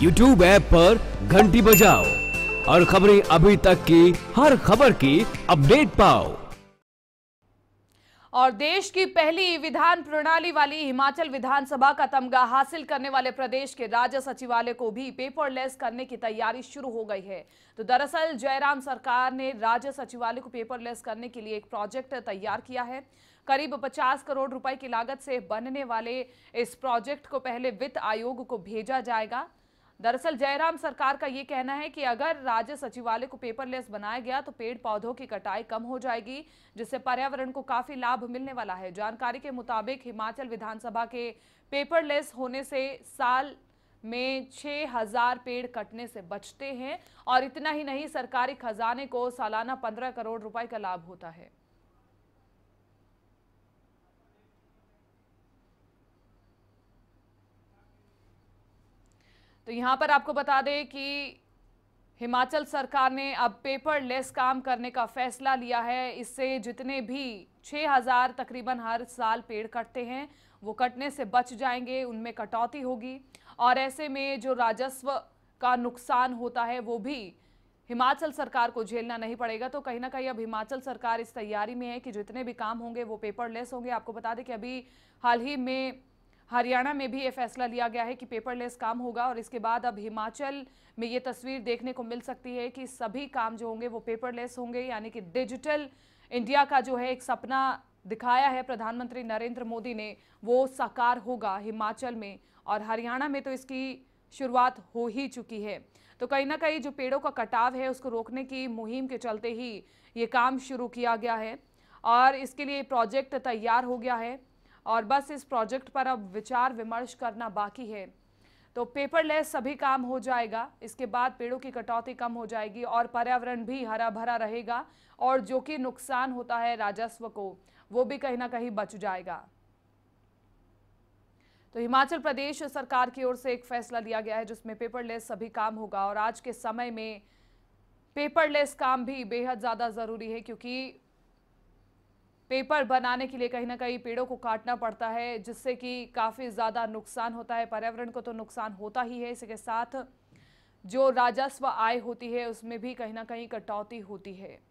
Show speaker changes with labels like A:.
A: YouTube app पर घंटी बजाओ और खबरें अभी तक की हर खबर की अपडेट पाओ और देश की पहली विधान प्रणाली वाली हिमाचल विधानसभा का तमगा हासिल करने वाले प्रदेश के राज्य सचिवालय को भी पेपरलेस करने की तैयारी शुरू हो गई है तो दरअसल जयराम सरकार ने राज्य सचिवालय को पेपरलेस करने के लिए एक प्रोजेक्ट तैयार किया है करीब 50 करोड़ रुपए की लागत से बनने वाले इस प्रोजेक्ट को पहले वित्त आयोग को भेजा जाएगा दरअसल जयराम सरकार का ये कहना है कि अगर राज्य सचिवालय को पेपरलेस बनाया गया तो पेड़ पौधों की कटाई कम हो जाएगी जिससे पर्यावरण को काफी लाभ मिलने वाला है जानकारी के मुताबिक हिमाचल विधानसभा के पेपरलेस होने से साल में 6000 पेड़ कटने से बचते हैं और इतना ही नहीं सरकारी खजाने को सालाना 15 करोड़ रुपए का लाभ होता है तो यहाँ पर आपको बता दें कि हिमाचल सरकार ने अब पेपर लेस काम करने का फैसला लिया है इससे जितने भी 6000 तकरीबन हर साल पेड़ कटते हैं वो कटने से बच जाएंगे उनमें कटौती होगी और ऐसे में जो राजस्व का नुकसान होता है वो भी हिमाचल सरकार को झेलना नहीं पड़ेगा तो कहीं ना कहीं अब हिमाचल सरकार इस तैयारी में है कि जितने भी काम होंगे वो लेस होंगे आपको बता दें कि अभी हाल ही में हरियाणा में भी ये फैसला लिया गया है कि पेपरलेस काम होगा और इसके बाद अब हिमाचल में ये तस्वीर देखने को मिल सकती है कि सभी काम जो होंगे वो पेपरलेस होंगे यानी कि डिजिटल इंडिया का जो है एक सपना दिखाया है प्रधानमंत्री नरेंद्र मोदी ने वो साकार होगा हिमाचल में और हरियाणा में तो इसकी शुरुआत हो ही चुकी है तो कहीं ना कहीं जो पेड़ों का कटाव है उसको रोकने की मुहिम के चलते ही ये काम शुरू किया गया है और इसके लिए प्रोजेक्ट तैयार हो गया है और बस इस प्रोजेक्ट पर अब विचार विमर्श करना बाकी है तो पेपरलेस सभी काम हो जाएगा इसके बाद पेड़ों की कटौती कम हो जाएगी और पर्यावरण भी हरा भरा रहेगा और जो कि नुकसान होता है राजस्व को वो भी कहीं ना कहीं बच जाएगा तो हिमाचल प्रदेश सरकार की ओर से एक फैसला लिया गया है जिसमें पेपरलेस सभी काम होगा और आज के समय में पेपरलेस काम भी बेहद ज़्यादा ज़रूरी है क्योंकि पेपर बनाने के लिए कहीं ना कहीं पेड़ों को काटना पड़ता है जिससे कि काफ़ी ज़्यादा नुकसान होता है पर्यावरण को तो नुकसान होता ही है इसके साथ जो राजस्व आय होती है उसमें भी कहीं ना कहीं कटौती होती है